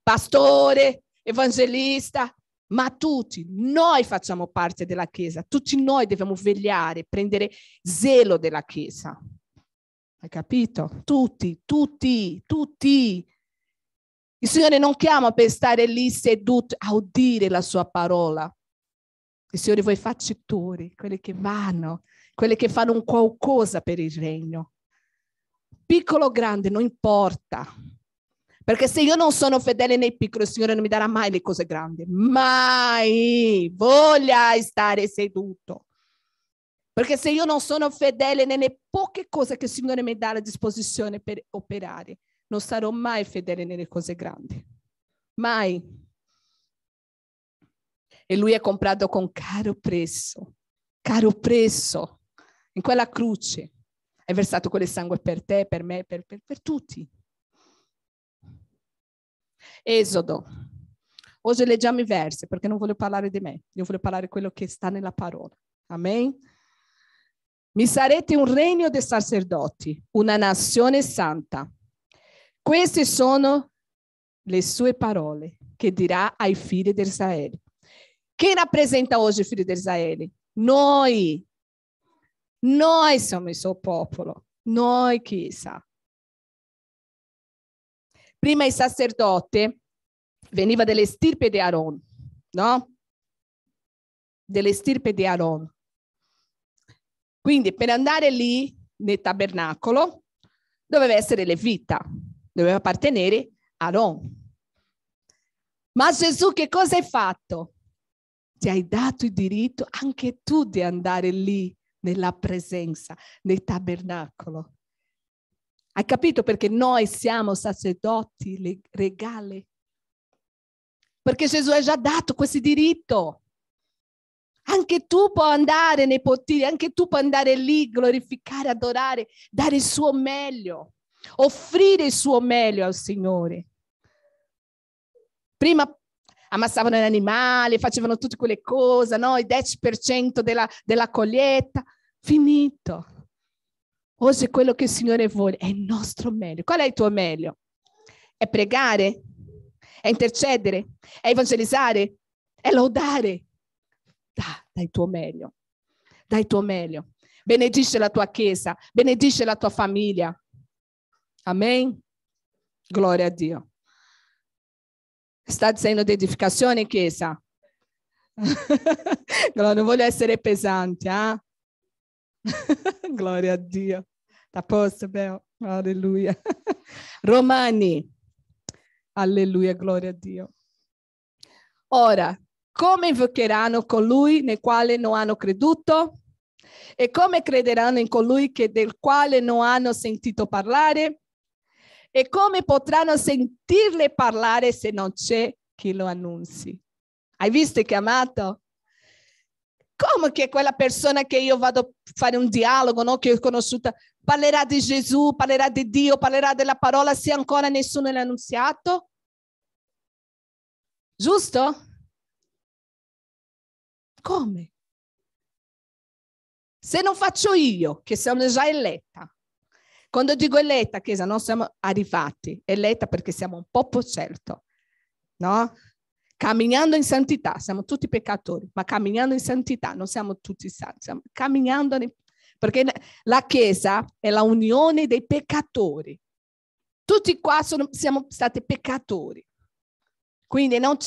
pastore, evangelista, ma tutti, noi facciamo parte della Chiesa, tutti noi dobbiamo vegliare, prendere zelo della Chiesa. Hai capito? Tutti, tutti, tutti. Il Signore non chiama per stare lì seduti a udire la sua parola. Il Signore vuole farci turi, quelli che vanno, quelli che fanno qualcosa per il regno piccolo o grande, non importa. Perché se io non sono fedele nei piccoli, il Signore non mi darà mai le cose grandi. Mai voglia stare seduto. Perché se io non sono fedele nelle poche cose che il Signore mi dà a disposizione per operare, non sarò mai fedele nelle cose grandi. Mai. E lui è comprato con caro prezzo, caro prezzo, in quella croce. Hai versato quel sangue per te, per me, per, per, per tutti. Esodo. Oggi leggiamo i versi perché non voglio parlare di me, io voglio parlare di quello che sta nella parola. Amen. Mi sarete un regno di sacerdoti, una nazione santa. Queste sono le sue parole che dirà ai figli di Israele. Chi rappresenta oggi i figli di Israele? Noi, noi siamo il suo popolo, noi Chiesa. Prima il sacerdote veniva delle stirpe di Aaron, no? Delle stirpe di Aaron. Quindi per andare lì nel tabernacolo doveva essere levita, doveva appartenere a Aaron. Ma Gesù che cosa hai fatto? Ti hai dato il diritto anche tu di andare lì nella presenza, nel tabernacolo. Hai capito perché noi siamo sacerdoti regali? Perché Gesù ha già dato questo diritto. Anche tu puoi andare nei potiri, anche tu puoi andare lì, glorificare, adorare, dare il suo meglio, offrire il suo meglio al Signore. Prima ammassavano gli animali, facevano tutte quelle cose, no? il 10% della, della, coglietta finito. Oggi quello che il Signore vuole è il nostro meglio. Qual è il tuo meglio? È pregare? È intercedere? È evangelizzare? È lodare? Da, dai tuo meglio. Dai tuo meglio. Benedisce la tua chiesa, benedisce la tua famiglia. Amen? Gloria a Dio. Sta dicendo di edificazione chiesa? no, non voglio essere pesante, eh? Gloria a Dio. A posto, Beo. Alleluia. Romani. Alleluia, gloria a Dio. Ora, come invocheranno colui nel quale non hanno creduto? E come crederanno in colui che, del quale non hanno sentito parlare? E come potranno sentirle parlare se non c'è chi lo annunzi? Hai visto che amato? Come che quella persona che io vado a fare un um dialogo, no? che ho conosciuta, parlerà di Gesù, parlerà di Dio, parlerà della parola se ancora nessuno l'ha annunziato? Giusto? Come? Se non faccio io, che sono già eletta, quando dico eletta, Chiesa, non siamo arrivati, eletta perché siamo un popolo certo, no? camminando in santità, siamo tutti peccatori, ma camminando in santità non siamo tutti santi, siamo camminando in... perché la Chiesa è la unione dei peccatori. Tutti qua sono, siamo stati peccatori. Quindi non,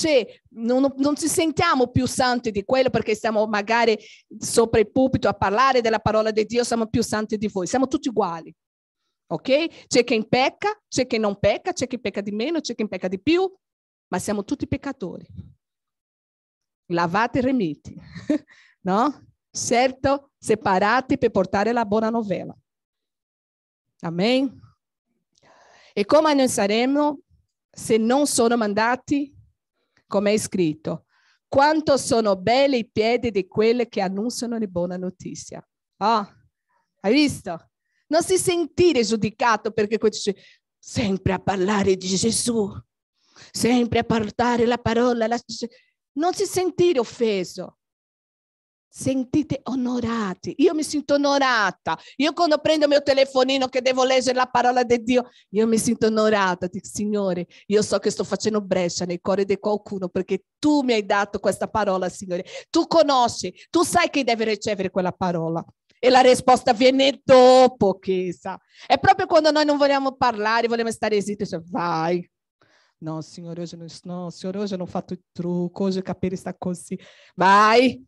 non, non, ci sentiamo più santi di quello perché stiamo magari sopra il pulpito a parlare della parola di Dio, siamo più santi di voi, siamo tutti uguali. Ok? C'è chi pecca, c'è chi non pecca, c'è chi pecca di meno, c'è chi pecca di più, ma siamo tutti peccatori, Lavate e remiti, no? Certo, separati per portare la buona novella. Amen? E come noi saremo se non sono mandati, come è scritto, quanto sono belli i piedi di quelle che annunciano le buone notizie. Oh, hai visto? Non si sentire giudicato perché dice sempre a parlare di Gesù sempre a portare la parola. La... Non si sentire offeso, sentite onorati. Io mi sento onorata. Io quando prendo il mio telefonino che devo leggere la parola di Dio, io mi sento onorata. Dico, Signore, io so che sto facendo breccia nel cuore di qualcuno perché tu mi hai dato questa parola, Signore. Tu conosci, tu sai chi deve ricevere quella parola. E la risposta viene dopo, chissà. È proprio quando noi non vogliamo parlare, vogliamo stare esiti. cioè vai, Não, senhor, hoje não, não, senhor, hoje eu não faço truco, hoje o capeira está com si. Vai!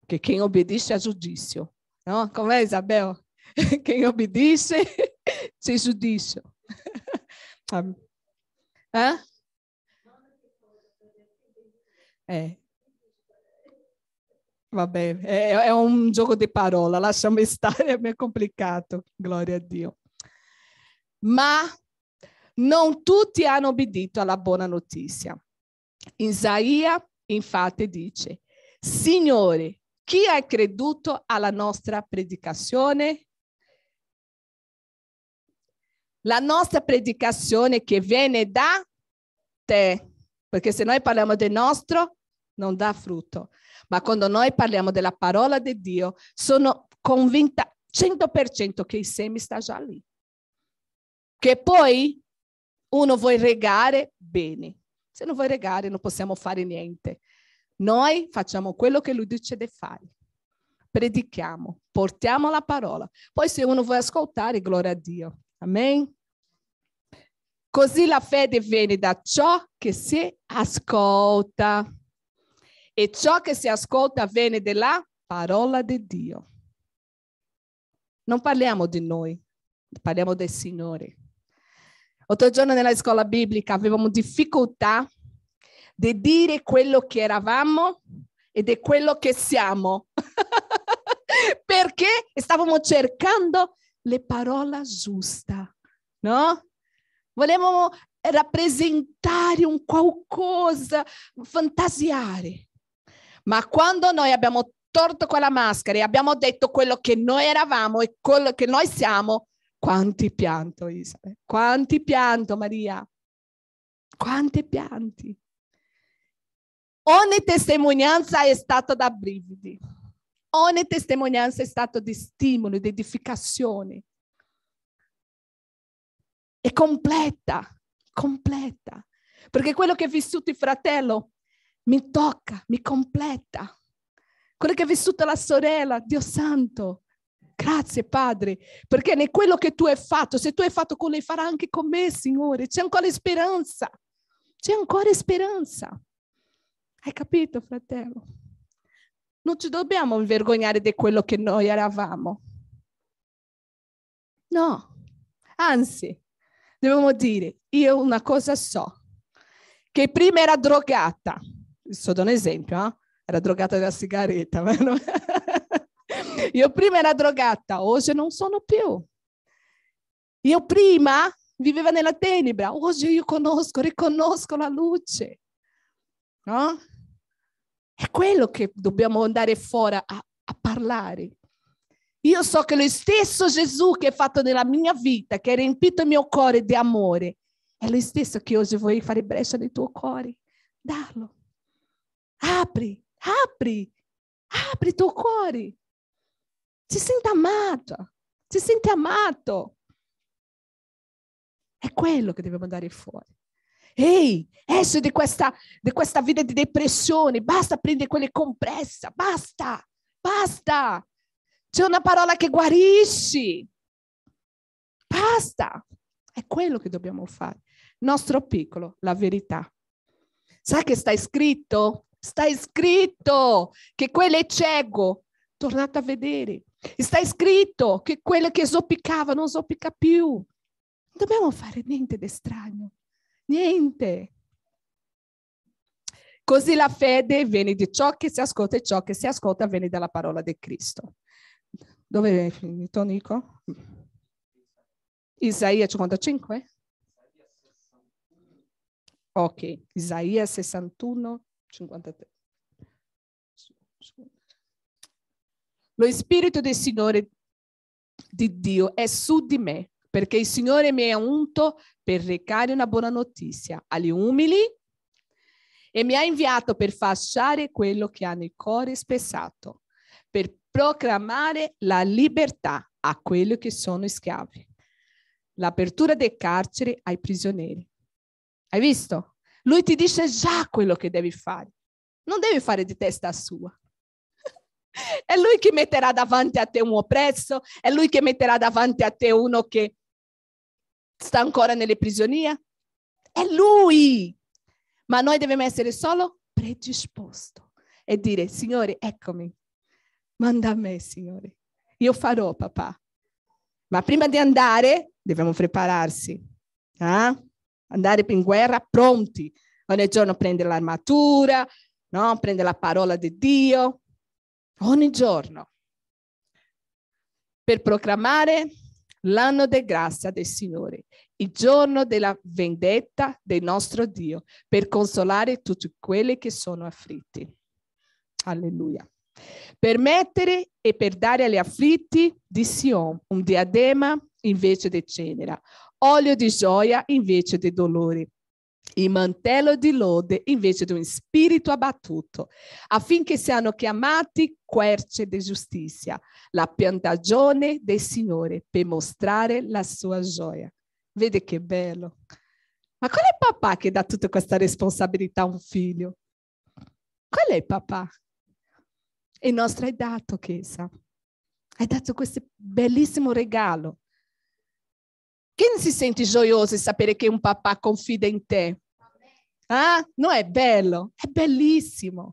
Porque quem obedece é judício. Não? Como é, Isabel? Quem obedece se judício. Hã? É. Vabbè, é, é, é, um jogo de parola, lasciamo stare, é meio complicado. Glória a Deus. Mas non tutti hanno obbedito alla buona notizia. Isaia infatti dice, Signore, chi ha creduto alla nostra predicazione? La nostra predicazione che viene da te, perché se noi parliamo del nostro non dà frutto, ma quando noi parliamo della parola di Dio sono convinta 100% che il seme sta già lì. Che poi uno vuoi regare, bene. Se non vuoi regare non possiamo fare niente. Noi facciamo quello che lui dice di fare. Predichiamo, portiamo la parola. Poi se uno vuole ascoltare, gloria a Dio. Amen. Così la fede viene da ciò che si ascolta. E ciò che si ascolta viene dalla parola di Dio. Non parliamo di noi, parliamo del Signore. Otto giorni nella scuola biblica avevamo difficoltà di dire quello che eravamo ed è quello che siamo, perché stavamo cercando le parole giuste, no? Volevamo rappresentare un qualcosa, fantasiare. Ma quando noi abbiamo torto quella maschera e abbiamo detto quello che noi eravamo e quello che noi siamo, quanti pianto, Isabel. Quanti pianto, Maria. Quanti pianti. Ogni testimonianza è stata da brividi. Ogni testimonianza è stata di stimolo, di edificazione. È completa, completa. Perché quello che ha vissuto il fratello mi tocca, mi completa. Quello che ha vissuto la sorella, Dio santo, Grazie Padre, perché nel quello che tu hai fatto, se tu hai fatto con lei, farà anche con me, Signore. C'è ancora speranza. C'è ancora speranza. Hai capito, fratello? Non ci dobbiamo vergognare di quello che noi eravamo. No, anzi, dobbiamo dire, io una cosa so, che prima era drogata, sto dando un esempio, eh? era drogata della sigaretta, ma non... Io prima ero drogata, oggi non sono più. Io prima vivevo nella tenebra, oggi io conosco, riconosco la luce. No? È quello che dobbiamo andare fuori a, a parlare. Io so che lo stesso Gesù che è fatto nella mia vita, che ha riempito il mio cuore di amore, è lo stesso che oggi vuoi fare breccia nel tuo cuore. Darlo. Apri, apri, apri il tuo cuore si sente amato, si sente amato. È quello che dobbiamo andare fuori. Ehi, esci di questa, di questa vita di depressione, basta prendere quelle compresse, basta, basta. C'è una parola che guarisci. Basta. È quello che dobbiamo fare. Nostro piccolo, la verità. Sai che sta scritto? Sta scritto che quello è cieco, tornate a vedere. Sta scritto che quello che zoppicava non zoppica più. Non dobbiamo fare niente di strano, niente. Così la fede viene di ciò che si ascolta e ciò che si ascolta viene dalla parola di Cristo. Dove è finito Nico? Isaia 55? Ok, Isaia 61, 53. Lo Spirito del Signore di Dio è su di me, perché il Signore mi ha unto per recare una buona notizia agli umili e mi ha inviato per fasciare quello che ha nel cuore spessato, per proclamare la libertà a quelli che sono schiavi, l'apertura del carcere ai prigionieri. Hai visto? Lui ti dice già quello che devi fare. Non devi fare di testa sua. È lui che metterà davanti a te un oppresso, è lui che metterà davanti a te uno che sta ancora nelle prigionie. È lui. Ma noi dobbiamo essere solo predisposto e dire, Signore, eccomi, manda a me, Signore. Io farò, papà. Ma prima di andare, dobbiamo prepararsi. Eh? Andare in guerra pronti. Ogni giorno prendere l'armatura, no? prendere la parola di Dio, ogni giorno per proclamare l'anno di grazia del Signore, il giorno della vendetta del nostro Dio, per consolare tutti quelli che sono afflitti. Alleluia. Per mettere e per dare agli afflitti di Sion un diadema invece di cenere, olio di gioia invece di dolore, il mantello di lode invece di un spirito abbattuto, affinché siano chiamati querce di giustizia, la piantagione del Signore per mostrare la sua gioia. Vede che bello. Ma qual è il papà che dà tutta questa responsabilità a un figlio? Qual è il papà? Il nostro è dato, Chiesa. Hai dato questo bellissimo regalo. Quem se sente joioso em saber que um papá confia em te? Ah, não é belo? É belíssimo.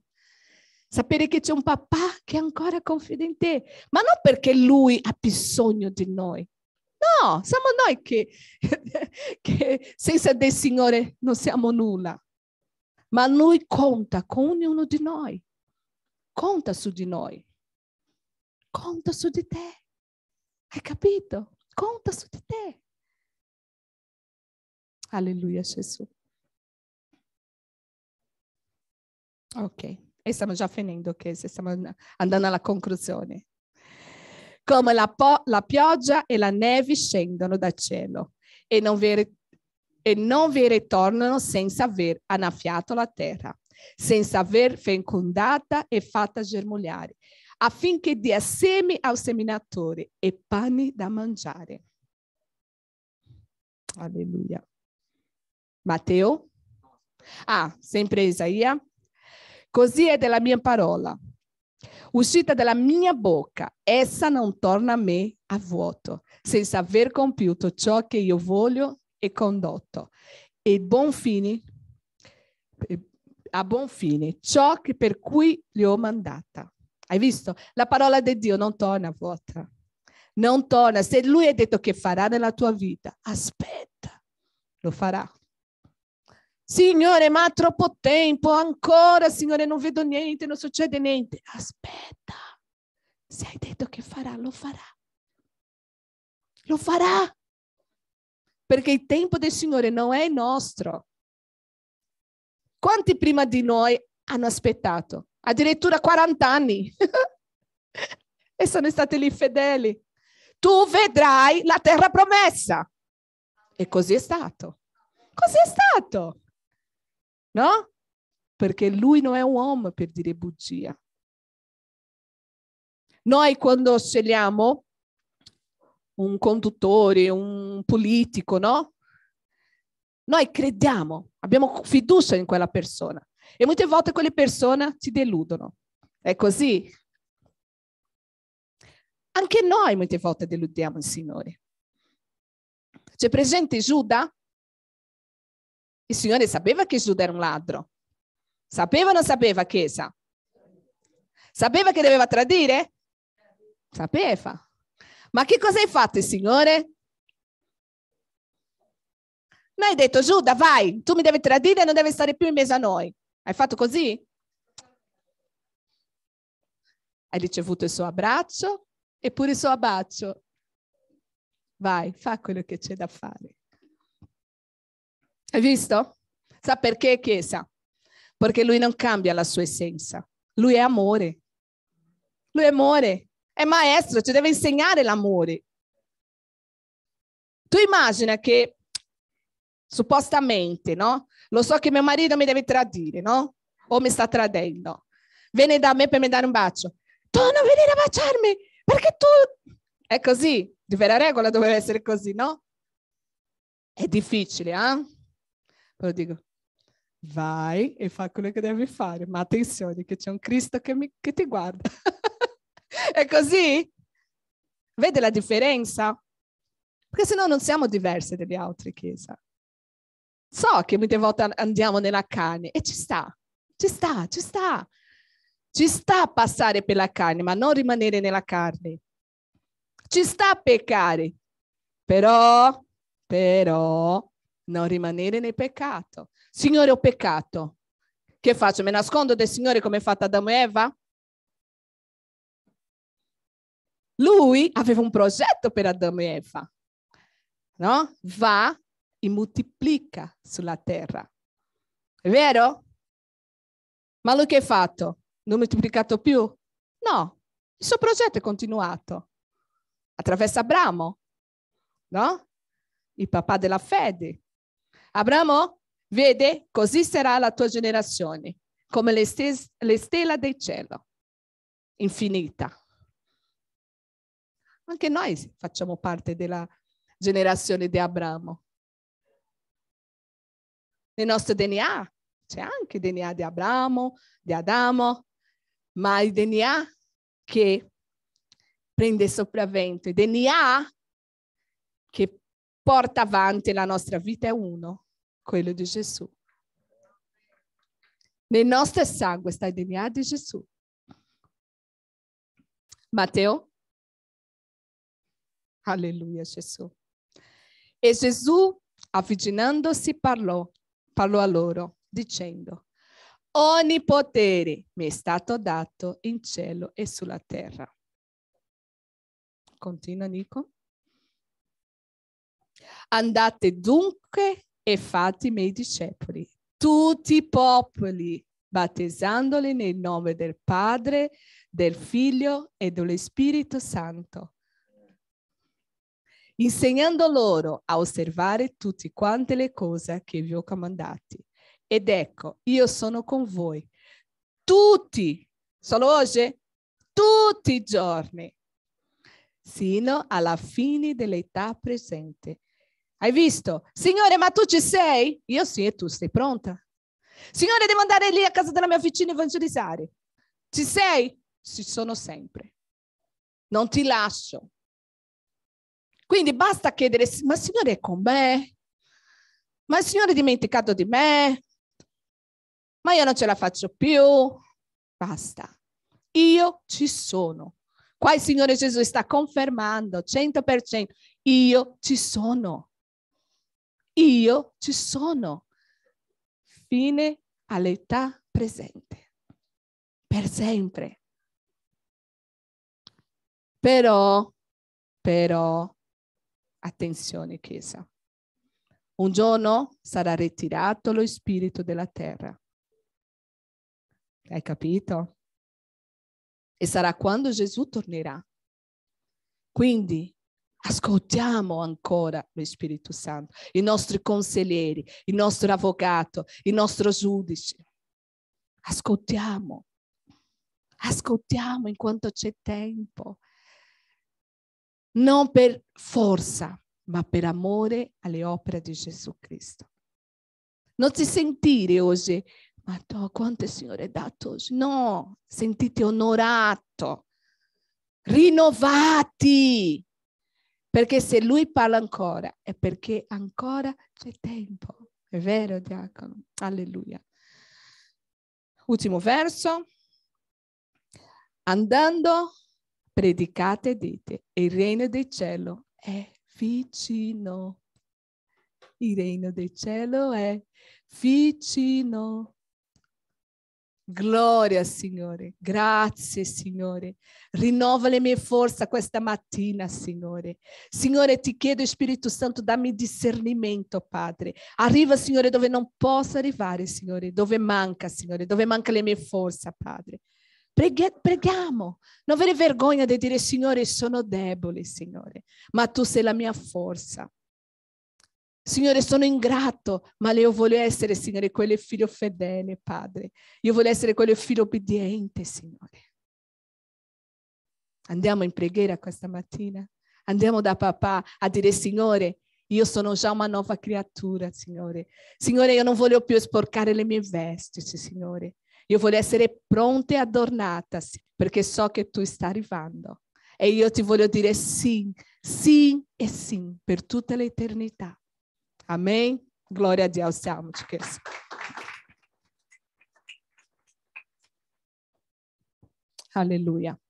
Sapere que c'è um papá que ancora confida em te, Mas não porque lui ha bisogno nós. Não, somos nós que, que sem senza Senhor, não non siamo nulla. Mas lui conta com ognuno de nós. Conta su di noi. Conta su di te. Hai capito? Conta su di te. Alleluia Gesù. Ok, e stiamo già finendo, che stiamo andando alla conclusione. Come la, po- la pioggia e la neve scendono dal cielo e non vi rit- e non vi ritornano senza aver annaffiato la terra, senza aver fecondata e fatta germogliare, affinché dia semi al seminatore e pane da mangiare. Alleluia. Matteo? Ah, sempre Isaia. Così è della mia parola. Uscita dalla mia bocca, essa non torna a me a vuoto, senza aver compiuto ciò che io voglio e condotto. E buon fine, a buon fine, ciò che per cui le ho mandata. Hai visto? La parola di Dio non torna a vuota. Non torna. Se lui ha detto che farà nella tua vita, aspetta, lo farà. Signore, ma troppo tempo ancora, Signore, non vedo niente, non succede niente. Aspetta, se hai detto che farà, lo farà. Lo farà. Perché il tempo del Signore non è nostro. Quanti prima di noi hanno aspettato? Addirittura 40 anni. e sono stati lì fedeli. Tu vedrai la terra promessa. E così è stato. Così è stato no? Perché lui non è un uomo per dire bugia. Noi quando scegliamo un conduttore, un politico, no? Noi crediamo, abbiamo fiducia in quella persona e molte volte quelle persone ci deludono. È così. Anche noi molte volte deludiamo il Signore. C'è presente Giuda? Il Signore sapeva che Gesù era un ladro. Sapeva o non sapeva Chiesa? Sapeva che doveva tradire? Sapeva. Ma che cosa hai fatto, Signore? Non hai detto, Giuda, vai, tu mi devi tradire e non devi stare più in mezzo a noi. Hai fatto così? Hai ricevuto il suo abbraccio e pure il suo abbraccio. Vai, fa quello che c'è da fare. Hai visto? Sa perché Chiesa? Perché lui non cambia la sua essenza. Lui è amore. Lui è amore. È maestro, ci deve insegnare l'amore. Tu immagina che suppostamente, no? Lo so che mio marito mi deve tradire, no? O mi sta tradendo. Viene da me per mi dare un bacio. Tu non vieni a baciarmi perché tu... È così, di vera regola doveva essere così, no? È difficile, eh? Però dico, vai e fa quello che devi fare, ma attenzione che c'è un Cristo che, mi, che ti guarda. È così? Vede la differenza? Perché se no non siamo diversi delle altre chiese. So che molte volte andiamo nella carne e ci sta, ci sta, ci sta. Ci sta passare per la carne, ma non rimanere nella carne. Ci sta a peccare, però, però, non rimanere nel peccato. Signore, ho peccato. Che faccio? Mi nascondo del Signore come è fatta Adamo e Eva? Lui aveva un progetto per Adamo e Eva. No? Va e moltiplica sulla terra. È vero? Ma lui che ha fatto? Non moltiplicato più? No, il suo progetto è continuato attraverso Abramo, no? Il papà della fede. Abramo, vede, così sarà la tua generazione, come le, stes- le stelle del cielo, infinita. Anche noi facciamo parte della generazione di Abramo. Nel nostro DNA c'è anche il DNA di Abramo, di Adamo, ma il DNA che prende sopravvento, il DNA che porta avanti la nostra vita è uno, quello di Gesù. Nel nostro sangue sta il DNA di Gesù. Matteo? Alleluia Gesù. E Gesù, avvicinandosi, parlò, parlò a loro, dicendo, ogni potere mi è stato dato in cielo e sulla terra. Continua Nico. Andate dunque e fatti i miei discepoli. Tutti i popoli, battezzandoli nel nome del Padre, del Figlio e dello Spirito Santo, insegnando loro a osservare tutte quante le cose che vi ho comandati. Ed ecco, io sono con voi tutti, solo oggi, tutti i giorni, sino alla fine dell'età presente hai visto? Signore, ma tu ci sei? Io sì, e tu sei pronta? Signore, devo andare lì a casa della mia vicina evangelizzare. Ci sei? Ci sono sempre. Non ti lascio. Quindi basta chiedere, ma il Signore è con me? Ma il Signore è dimenticato di me? Ma io non ce la faccio più. Basta. Io ci sono. Qua il Signore Gesù sta confermando 100%. Io ci sono. Io ci sono fine all'età presente, per sempre. Però, però, attenzione Chiesa, un giorno sarà ritirato lo spirito della terra. Hai capito? E sarà quando Gesù tornerà. Quindi ascoltiamo ancora lo Spirito Santo, i nostri consiglieri, il nostro avvocato, il nostro giudice. Ascoltiamo, ascoltiamo in quanto c'è tempo, non per forza, ma per amore alle opere di Gesù Cristo. Non ti sentire oggi, ma tu quanto il Signore ha dato oggi? No, sentite onorato, rinnovati, perché se lui parla ancora è perché ancora c'è tempo. È vero, diacono. Alleluia. Ultimo verso. Andando, predicate e dite, il regno del cielo è vicino. Il regno del cielo è vicino. Gloria Signore, grazie Signore. Rinnova le mie forze questa mattina, Signore. Signore, ti chiedo, Spirito Santo, dammi discernimento, Padre. Arriva, Signore, dove non posso arrivare, Signore, dove manca, Signore, dove manca le mie forze, Padre. Preghi- preghiamo, non avere vergogna di dire, Signore, sono debole, Signore, ma tu sei la mia forza. Signore, sono ingrato, ma io voglio essere, Signore, quello figlio fedele, Padre. Io voglio essere quello figlio obbediente, Signore. Andiamo in preghiera questa mattina. Andiamo da papà a dire, Signore, io sono già una nuova creatura, Signore. Signore, io non voglio più sporcare le mie vesti, Signore. Io voglio essere pronta e adornata, perché so che tu stai arrivando. E io ti voglio dire sì, sì e sì per tutta l'eternità. Amém? Glória a Deus, Salmo de Cristo. Aleluia.